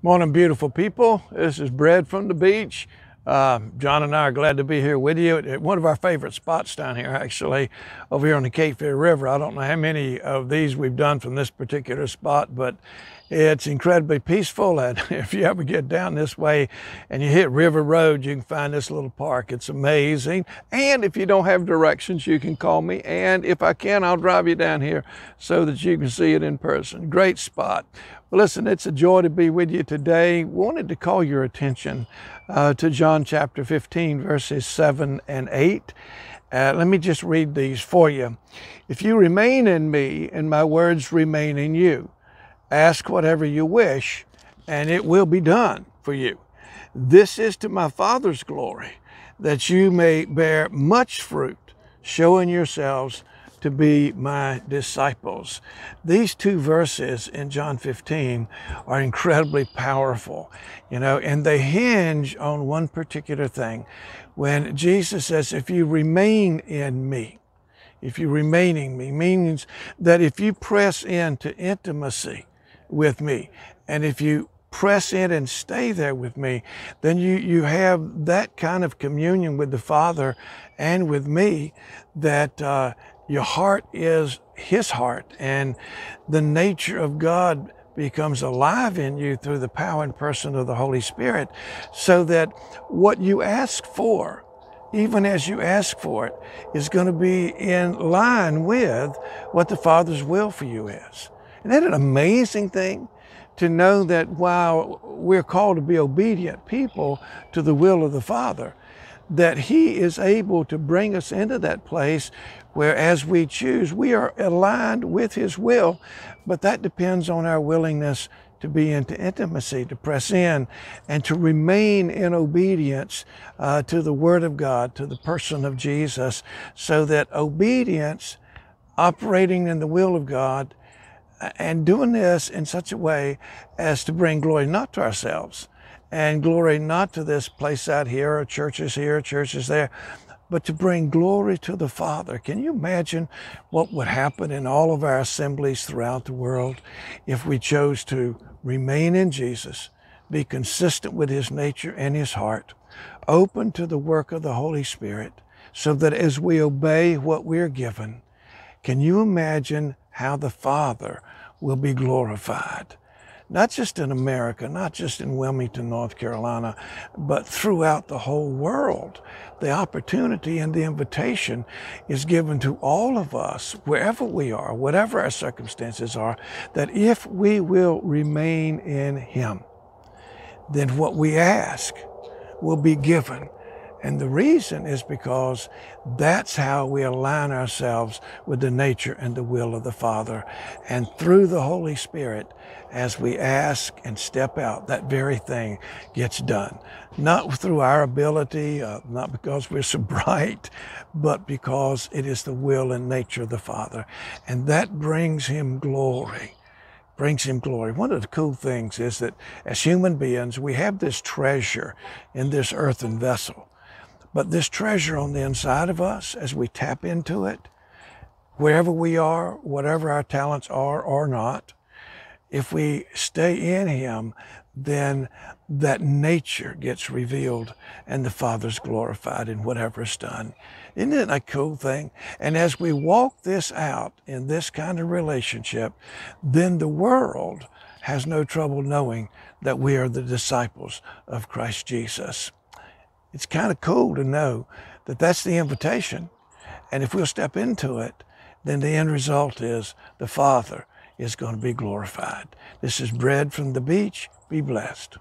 Morning, beautiful people. This is Brad from the beach. Uh, John and I are glad to be here with you at one of our favorite spots down here, actually, over here on the Cape Fear River. I don't know how many of these we've done from this particular spot, but it's incredibly peaceful, and if you ever get down this way and you hit River Road, you can find this little park. It's amazing. And if you don't have directions, you can call me, and if I can, I'll drive you down here so that you can see it in person. Great spot. Well, listen, it's a joy to be with you today. Wanted to call your attention uh, to John chapter 15, verses 7 and 8. Uh, let me just read these for you. If you remain in me and my words remain in you, Ask whatever you wish, and it will be done for you. This is to my Father's glory, that you may bear much fruit, showing yourselves to be my disciples. These two verses in John 15 are incredibly powerful, you know, and they hinge on one particular thing. When Jesus says, If you remain in me, if you remain in me, means that if you press into intimacy, with me. And if you press in and stay there with me, then you, you have that kind of communion with the Father and with me that uh, your heart is His heart and the nature of God becomes alive in you through the power and person of the Holy Spirit so that what you ask for, even as you ask for it, is going to be in line with what the Father's will for you is. Isn't that an amazing thing? To know that while we're called to be obedient people to the will of the Father, that He is able to bring us into that place where, as we choose, we are aligned with His will, but that depends on our willingness to be into intimacy, to press in, and to remain in obedience uh, to the Word of God, to the person of Jesus, so that obedience, operating in the will of God, and doing this in such a way as to bring glory not to ourselves and glory not to this place out here or churches here, churches there, but to bring glory to the Father. Can you imagine what would happen in all of our assemblies throughout the world if we chose to remain in Jesus, be consistent with his nature and his heart, open to the work of the Holy Spirit, so that as we obey what we're given, can you imagine how the Father will be glorified. Not just in America, not just in Wilmington, North Carolina, but throughout the whole world. The opportunity and the invitation is given to all of us, wherever we are, whatever our circumstances are, that if we will remain in Him, then what we ask will be given and the reason is because that's how we align ourselves with the nature and the will of the Father. And through the Holy Spirit, as we ask and step out, that very thing gets done. Not through our ability, uh, not because we're so bright, but because it is the will and nature of the Father. And that brings Him glory brings him glory. One of the cool things is that as human beings, we have this treasure in this earthen vessel. But this treasure on the inside of us, as we tap into it, wherever we are, whatever our talents are or not, if we stay in Him, then that nature gets revealed and the Father's glorified in whatever is done. Isn't it a cool thing? And as we walk this out in this kind of relationship, then the world has no trouble knowing that we are the disciples of Christ Jesus it's kind of cool to know that that's the invitation. And if we'll step into it, then the end result is the Father is going to be glorified. This is bread from the beach. Be blessed.